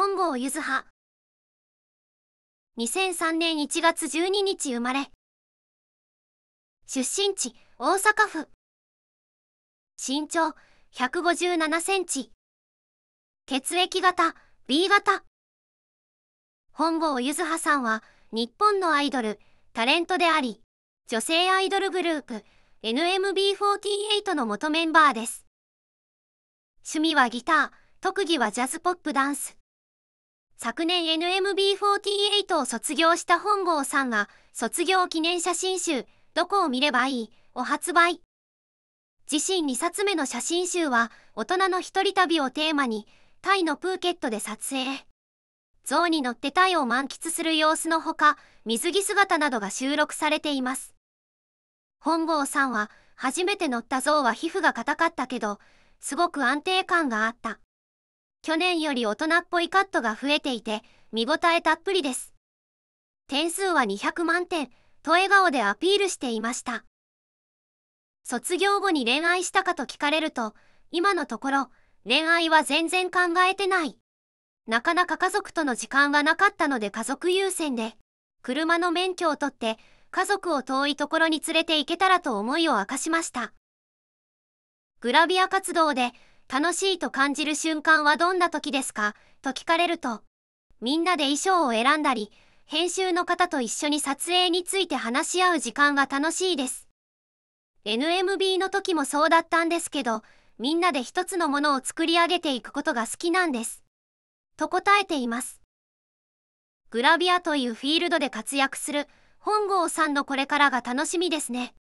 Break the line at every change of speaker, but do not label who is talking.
本郷ゆずは2003年1月12日生まれ出身地大阪府
身長157センチ血液型 B 型本郷ゆずはさんは日本のアイドルタレントであり女性アイドルグループ NMB48 の元メンバーです趣味はギター特技はジャズポップダンス昨年 NMB48 を卒業した本郷さんが、卒業記念写真集、どこを見ればいいを発売。自身2冊目の写真集は、大人の一人旅をテーマに、タイのプーケットで撮影。象に乗ってタイを満喫する様子のほか、水着姿などが収録されています。本郷さんは、初めて乗った象は皮膚が硬かったけど、すごく安定感があった。去年より大人っぽいカットが増えていて、見応えたっぷりです。点数は200万点、と笑顔でアピールしていました。卒業後に恋愛したかと聞かれると、今のところ、恋愛は全然考えてない。なかなか家族との時間がなかったので家族優先で、車の免許を取って、家族を遠いところに連れて行けたらと思いを明かしました。グラビア活動で楽しいと感じる瞬間はどんな時ですかと聞かれると、みんなで衣装を選んだり、編集の方と一緒に撮影について話し合う時間が楽しいです。NMB の時もそうだったんですけど、みんなで一つのものを作り上げていくことが好きなんです。と答えています。グラビアというフィールドで活躍する本
郷さんのこれからが楽しみですね。